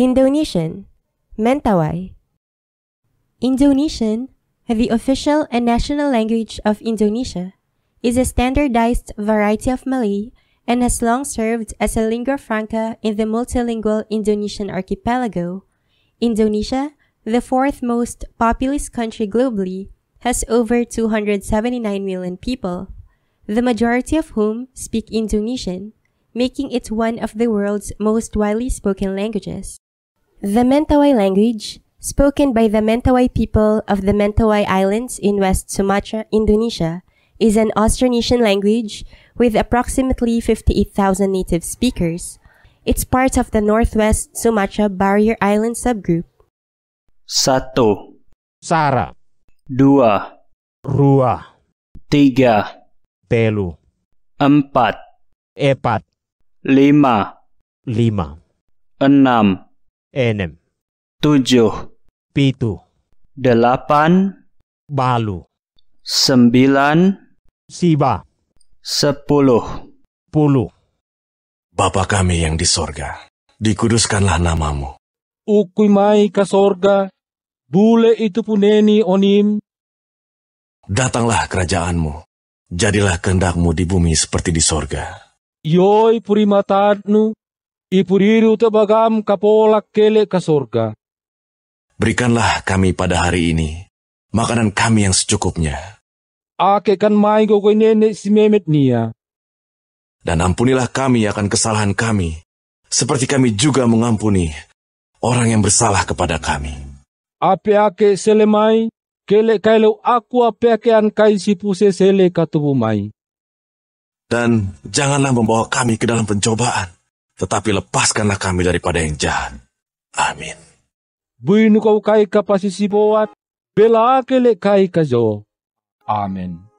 Indonesian, Mentawai. Indonesian, the official and national language of Indonesia, is a standardized variety of Malay and has long served as a lingua franca in the multilingual Indonesian archipelago. Indonesia, the fourth most populous country globally, has over 279 million people, the majority of whom speak Indonesian, making it one of the world's most widely spoken languages. The Mentawai language, spoken by the Mentawai people of the Mentawai Islands in West Sumatra, Indonesia, is an Austronesian language with approximately 58,000 native speakers. It's part of the Northwest Sumatra Barrier Island subgroup. Satu. Sara. Dua. Rua. Tiga. Telu. Empat. Epat. Lima. Lima. Enam. Enem, tujuh pitu delapan balu sembilan siba sepuluh puluh Bapa kami yang di sorga, dikuduskanlah namamu. Ukui mai ke sorga, bule itu puneni onim. Datanglah kerajaanmu, jadilah kehendakmu di bumi seperti di sorga. Yoi purimatadnu, ipuriru tebagam kapolak kele ke surga. Berikanlah kami pada hari ini makanan kami yang secukupnya. Ake kan mai gogo nenek si memet nia. Dan ampunilah kami akan kesalahan kami, seperti kami juga mengampuni orang yang bersalah kepada kami. Ape ake selemai, kele kailau aku ape ake an kai puse sele katubu mai. Dan janganlah membawa kami ke dalam pencobaan, tetapi lepaskanlah kami daripada yang jahat. Amin. Buinu kau kai kapasisi boat, bela kelek kai kajo. Amin.